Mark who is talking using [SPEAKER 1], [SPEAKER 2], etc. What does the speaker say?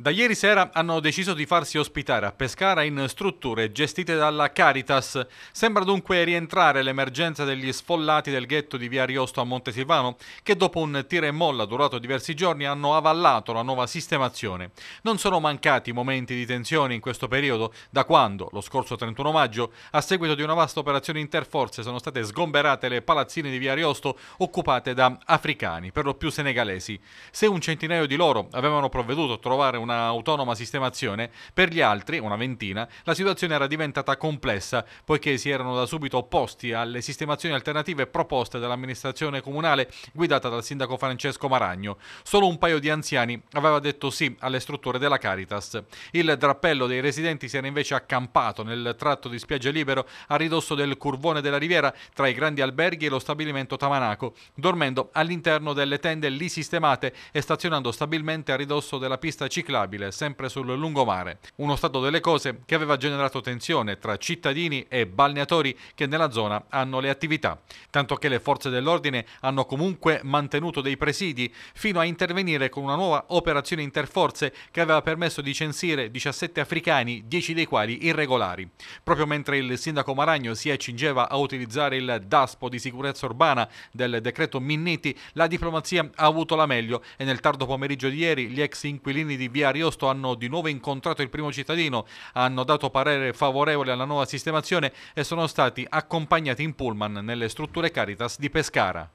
[SPEAKER 1] Da ieri sera hanno deciso di farsi ospitare a Pescara in strutture gestite dalla Caritas. Sembra dunque rientrare l'emergenza degli sfollati del ghetto di Via Riosto a Montesilvano che dopo un tira e molla durato diversi giorni hanno avallato la nuova sistemazione. Non sono mancati momenti di tensione in questo periodo da quando, lo scorso 31 maggio, a seguito di una vasta operazione interforze sono state sgomberate le palazzine di Via Riosto occupate da africani, per lo più senegalesi. Se un centinaio di loro avevano provveduto a trovare un una autonoma sistemazione, per gli altri, una ventina, la situazione era diventata complessa, poiché si erano da subito opposti alle sistemazioni alternative proposte dall'amministrazione comunale guidata dal sindaco Francesco Maragno. Solo un paio di anziani aveva detto sì alle strutture della Caritas. Il drappello dei residenti si era invece accampato nel tratto di spiaggia libero a ridosso del curvone della riviera tra i grandi alberghi e lo stabilimento Tamanaco, dormendo all'interno delle tende lì sistemate e stazionando stabilmente a ridosso della pista ciclabile improcedibile, sempre sul lungomare. Uno stato delle cose che aveva generato tensione tra cittadini e balneatori che nella zona hanno le attività, tanto che le forze dell'ordine hanno comunque mantenuto dei presidi fino a intervenire con una nuova operazione interforze che aveva permesso di censire 17 africani, 10 dei quali irregolari. Proprio mentre il sindaco Maragno si accingeva a utilizzare il DASPO di sicurezza urbana del decreto Minniti, la diplomazia ha avuto la meglio e nel tardo pomeriggio di ieri gli ex inquilini di via Ariosto hanno di nuovo incontrato il primo cittadino, hanno dato parere favorevole alla nuova sistemazione e sono stati accompagnati in pullman nelle strutture Caritas di Pescara.